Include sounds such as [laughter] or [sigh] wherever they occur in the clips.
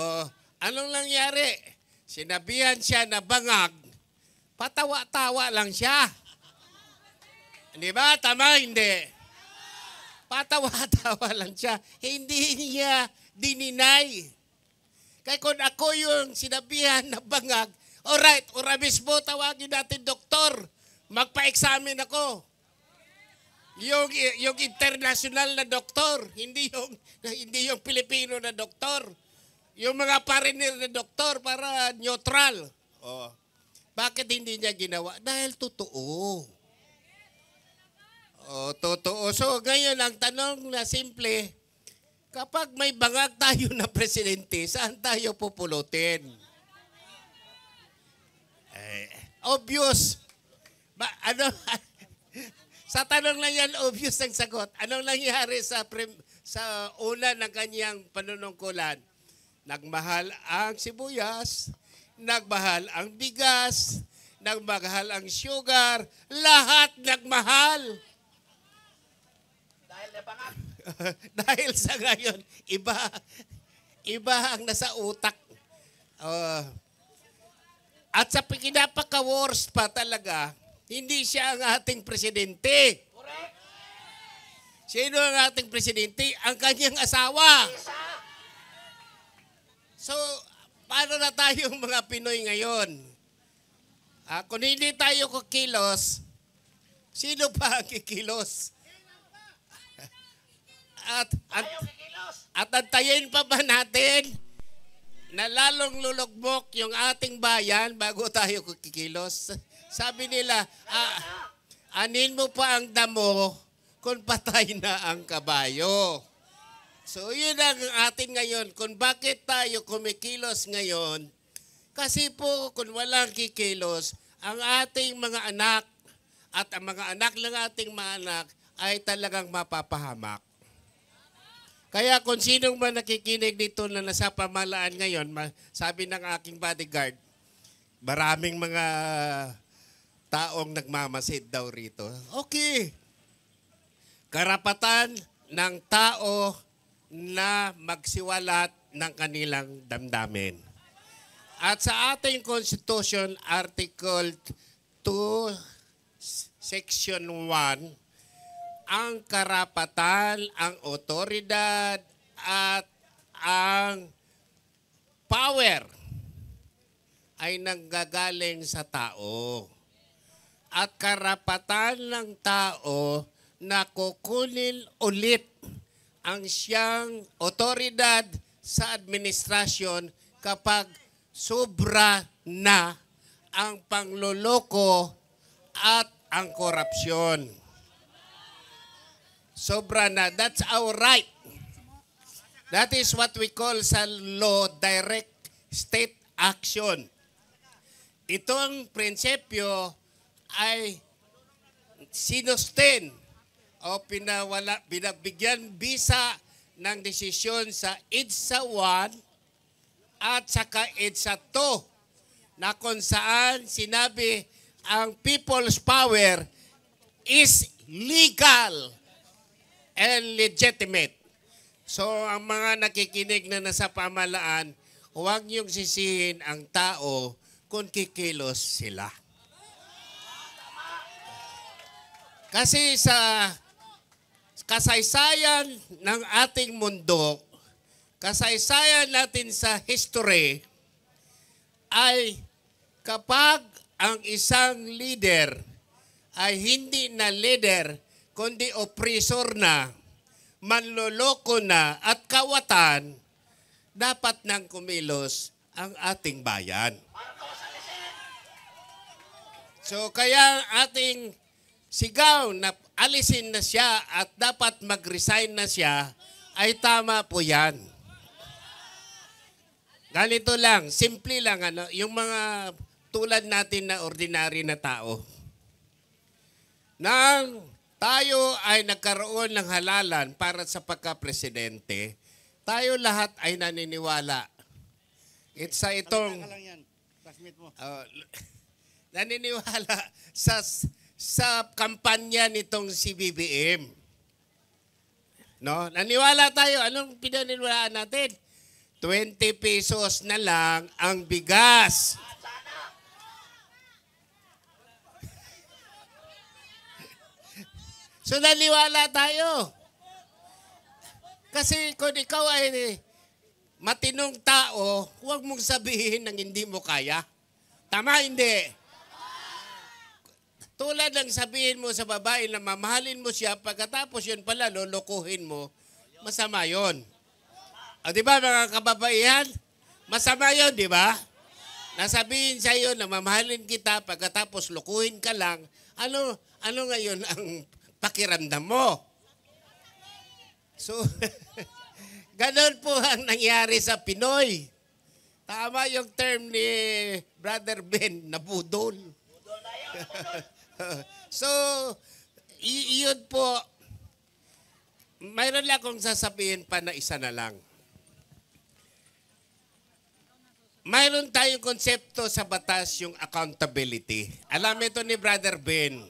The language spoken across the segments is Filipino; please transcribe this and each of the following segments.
Oh, anong nangyari? Sinabihan siya na bangag, patawa-tawa lang siya. Di ba? Tama, hindi. Patawa-tawa lang siya. Hindi niya dininay. Kaya kung ako yung sinabihan na bangag, alright, ora mismo tawagin natin doktor, magpa-examine ako. Yung, yung international na doktor, hindi yung, hindi yung Pilipino na doktor. Yung mga parinig ni doktor para neutral. Oh. Bakit hindi niya ginawa? Dahil totoo. Oh, totoo. So ngayon ang tanong na simple, kapag may bangag tayo na presidente, saan tayo pupulutin? Eh, obvious. Ba, ano, [laughs] sa tanong lang yan, obvious ang sagot. Anong nangyari sa, prim, sa una ng kanyang panunungkulan? Nagmahal ang sibuyas, nagmahal ang bigas, nagmahal ang sugar, lahat nagmahal. Dahil na [laughs] Dahil sa ngayon, iba, iba ang nasa utak. Uh, at sa kinapaka-worst pa talaga, hindi siya ang ating presidente. Correct. Sino ang ating presidente? Ang kanyang asawa. Isa. So, paano na tayo [laughs] mga Pinoy ngayon? Ah, kung hindi tayo kukilos, sino pa ang kikilos? [laughs] At, at, at antayin pa ba natin na lalong lulokbok yung ating bayan bago tayo kikilos? [laughs] Sabi nila, ah, ano? anin mo pa ang damo kung patay na ang kabayo. So yun ang atin ngayon kung bakit tayo kumikilos ngayon. Kasi po kung walang kikilos, ang ating mga anak at ang mga anak ng ating mga anak ay talagang mapapahamak. Kaya kung sinong man nakikinig dito na nasa pamalaan ngayon, sabi ng aking bodyguard, maraming mga taong nagmamasid daw rito. Okay. Karapatan ng tao na magsiwalat ng kanilang damdamin. At sa ating Constitution, Article 2, Section 1, ang karapatan, ang otoridad, at ang power ay nanggagaling sa tao. At karapatan ng tao na kukunin ulit ang siyang otoridad sa administrasyon kapag sobra na ang pangloloko at ang korupsyon. Sobra na. That's our right. That is what we call sa law direct state action. Ito ang prinsipyo ay sinusten o pinawala, binabigyan visa ng desisyon sa EDSA 1 at saka EDSA 2 na kung saan sinabi ang people's power is legal and legitimate. So ang mga nakikinig na nasa pamalaan, huwag niyong sisihin ang tao kung kikilos sila. Kasi sa kasaysayan ng ating mundo, kasaysayan natin sa history, ay kapag ang isang leader ay hindi na leader, kundi oppressor na, manloloko na at kawatan, dapat nang kumilos ang ating bayan. So kaya ating sigaw na alisin na siya at dapat mag-resign na siya, ay tama po yan. Ganito lang, simple lang, ano, yung mga tulad natin na ordinary na tao. Nang tayo ay nagkaroon ng halalan para sa pagka-presidente, tayo lahat ay naniniwala. It's sa itong... Uh, [laughs] naniniwala sa sa kampanya nitong si BBM. No? Naniwala tayo. Anong pinaniwalaan natin? 20 pesos na lang ang bigas. [laughs] so naniwala tayo. Kasi kung ikaw ay matinong tao, huwag mong sabihin ng hindi mo kaya. Tama, hindi. Tulad ng sabihin mo sa babae na mamahalin mo siya, pagkatapos yun pala, lolokohin mo, masama yun. O di ba mga kababaihan? Masama yun, di ba? Nasabihin sa iyo na mamahalin kita, pagkatapos lukuhin ka lang, ano, ano ngayon ang pakiramdam mo? So, [laughs] Ganon po ang nangyari sa Pinoy. Tama yung term ni Brother Ben na budol. Budol na yun. [laughs] [laughs] so, y- yun po, mayroon lang akong sasabihin pa na isa na lang. Mayroon tayong konsepto sa batas yung accountability. Alam ito ni Brother Ben.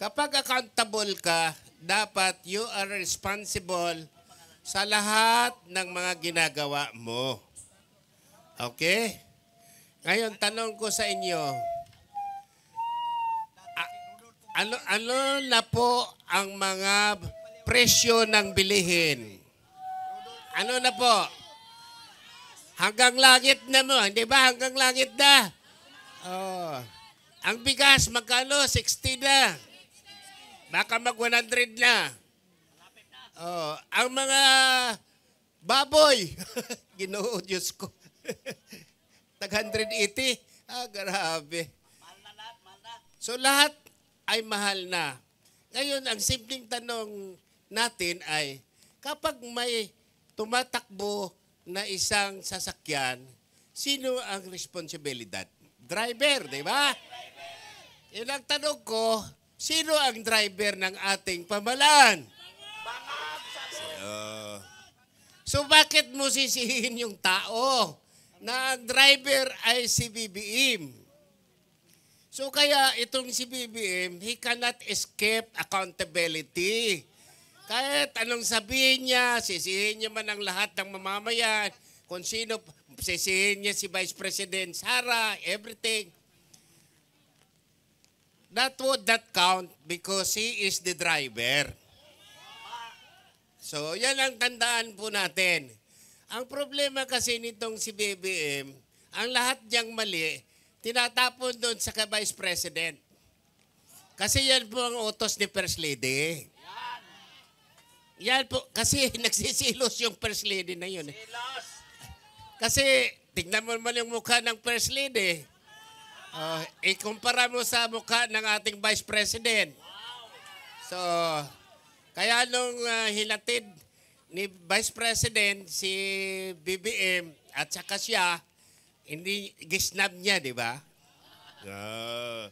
Kapag accountable ka, dapat you are responsible sa lahat ng mga ginagawa mo. Okay? Ngayon, tanong ko sa inyo, ano, ano na po ang mga presyo ng bilihin? Ano na po? Hanggang langit na mo, hindi ba? Hanggang langit na. Oh. Ang bigas, magkano? 60 na. Baka mag-100 na. Oh. Ang mga baboy, [laughs] ginoo, Diyos ko. [laughs] Tag-180. Ah, grabe. So lahat ay mahal na. Ngayon, ang simpleng tanong natin ay, kapag may tumatakbo na isang sasakyan, sino ang responsibilidad? Driver, di ba? Yun ang tanong ko, sino ang driver ng ating pamalaan? Uh, so bakit mo sisihin yung tao na ang driver ay si BBM? So kaya itong si BBM, he cannot escape accountability. Kahit anong sabihin niya, sisihin niya man ang lahat ng mamamayan, kung sino, sisihin niya si Vice President Sara, everything. That would not count because he is the driver. So yan ang tandaan po natin. Ang problema kasi nitong si BBM, ang lahat niyang mali, tinatapon doon sa Vice President. Kasi yan po ang utos ni First Lady. Yan. Yan po. Kasi [laughs] nagsisilos yung First Lady na yun. Kasi tignan mo naman yung mukha ng First Lady. Uh, ikumpara mo sa mukha ng ating Vice President. So, kaya nung uh, hinatid ni Vice President si BBM at saka siya, hindi, gisnab niya, di ba? Oh.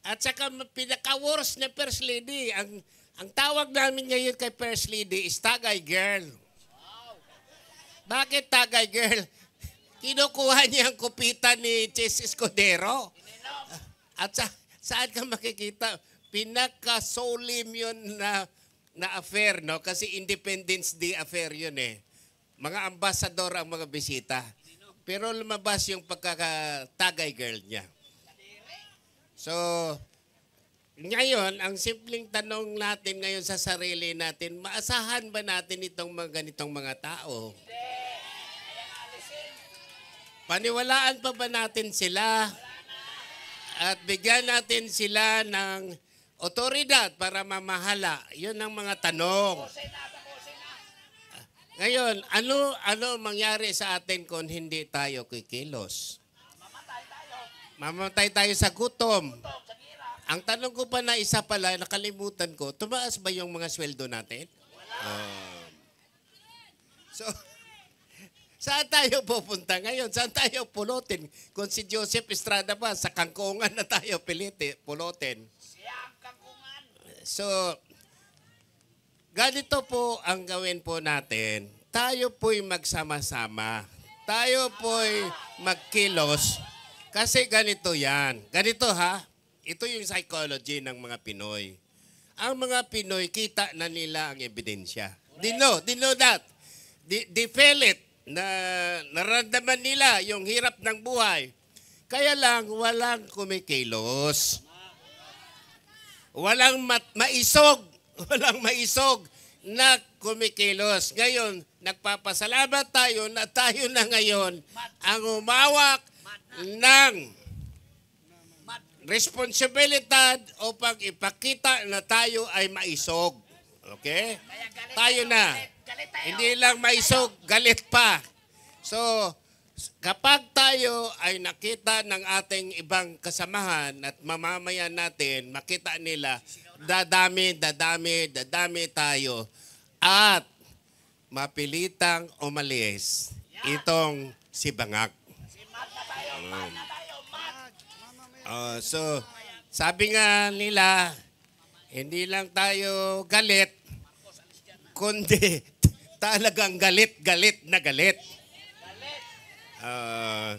At saka pinaka-worst na First Lady, ang, ang tawag namin ngayon kay First Lady is Tagay Girl. Bakit Tagay Girl? [laughs] Kinukuha niya ang kupitan ni Chase Escudero. At sa, saan ka makikita? Pinaka-solim yun na, na affair, no? Kasi Independence Day affair yun eh. Mga ambasador ang mga bisita. Pero lumabas yung pagkakatagay girl niya. So, ngayon, ang simpleng tanong natin ngayon sa sarili natin, maasahan ba natin itong mga ganitong mga tao? Paniwalaan pa ba natin sila? At bigyan natin sila ng otoridad para mamahala. Yun ang mga tanong. Ngayon, ano ano mangyari sa atin kung hindi tayo kikilos? Mamatay tayo. Mamatay tayo sa gutom. gutom sa Ang tanong ko pa na isa pala, nakalimutan ko, tumaas ba yung mga sweldo natin? Wala. Oh. so, [laughs] saan tayo pupunta ngayon? Saan tayo pulutin? Kung si Joseph Estrada pa, sa kangkungan na tayo piliti, pulutin. Siya ang kangkungan. So, Ganito po ang gawin po natin. Tayo po'y magsama-sama. Tayo po'y magkilos. Kasi ganito yan. Ganito ha. Ito yung psychology ng mga Pinoy. Ang mga Pinoy, kita na nila ang ebidensya. They know. They know that. They, they feel it. Na, narandaman nila yung hirap ng buhay. Kaya lang, walang kumikilos. Walang mat- maisog [laughs] walang maisog na kumikilos. Ngayon, nagpapasalamat tayo na tayo na ngayon ang umawak ng responsibilidad upang ipakita na tayo ay maisog. Okay? Tayo na. Hindi lang maisog, galit pa. So, kapag tayo ay nakita ng ating ibang kasamahan at mamamayan natin, makita nila dadami, dadami, dadami tayo. At mapilitang umalis itong si Bangak. Si Mag na tayo, Uh, so, sabi nga nila, hindi lang tayo galit, kundi [laughs] talagang galit, galit na galit. Uh,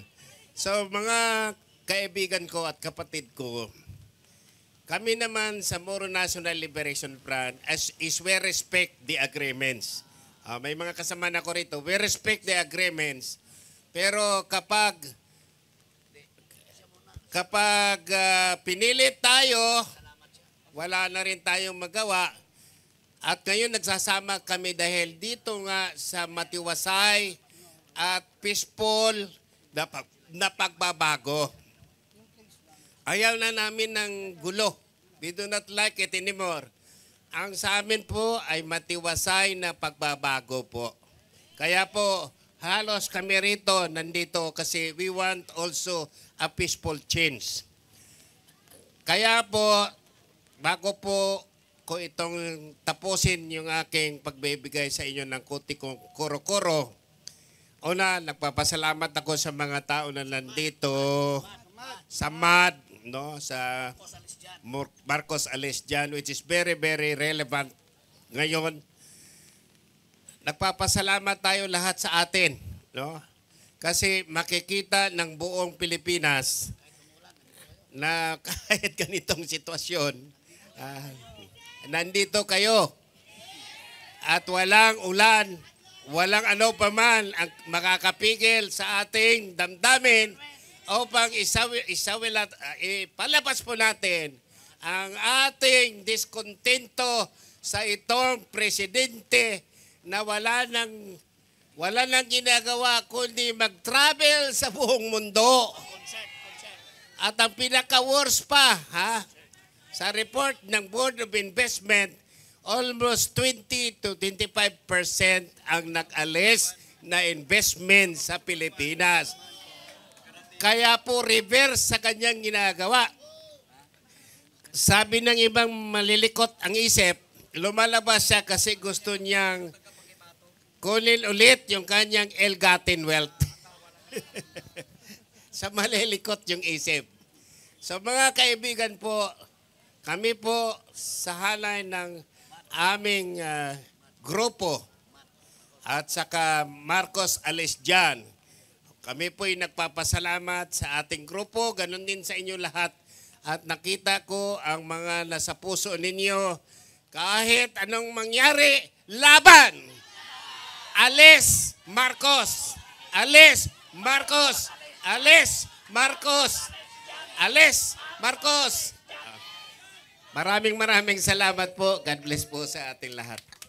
so, mga kaibigan ko at kapatid ko, kami naman sa Moro National Liberation Front as is we respect the agreements. Uh, may mga kasama na ko rito. We respect the agreements. Pero kapag kapag uh, pinilit tayo, wala na rin tayong magawa. At ngayon nagsasama kami dahil dito nga sa matiwasay at peaceful na, pag, na pagbabago. Ayaw na namin ng gulo. We do not like it anymore. Ang sa amin po ay matiwasay na pagbabago po. Kaya po, halos kami rito nandito kasi we want also a peaceful change. Kaya po, bago po ko itong tapusin yung aking pagbibigay sa inyo ng kuti kong koro-koro. Una, nagpapasalamat ako sa mga tao na nandito. Sa MAD no sa Marcos Alesjan which is very very relevant ngayon. Nagpapasalamat tayo lahat sa atin, no? Kasi makikita ng buong Pilipinas na [laughs] kahit ganitong sitwasyon, uh, nandito kayo. At walang ulan, walang ano pa man ang makakapigil sa ating damdamin upang isawi, isawilat, uh, ah, ipalabas po natin ang ating diskontento sa itong presidente na wala nang wala nang ginagawa kundi mag-travel sa buong mundo. At ang pinaka-worst pa, ha? Sa report ng Board of Investment, almost 20 to 25% ang nag-alis na investment sa Pilipinas. Kaya po reverse sa kanyang ginagawa. Sabi ng ibang malilikot ang isip, lumalabas siya kasi gusto niyang kunin ulit yung kanyang Elgatin wealth. [laughs] sa malilikot yung isip. So mga kaibigan po, kami po sa halay ng aming uh, grupo at saka Marcos Alesjan kami po'y nagpapasalamat sa ating grupo, ganun din sa inyo lahat. At nakita ko ang mga nasa puso ninyo, kahit anong mangyari, laban! Ales Marcos! Ales Marcos! Ales Marcos! Ales Marcos! Maraming maraming salamat po. God bless po sa ating lahat.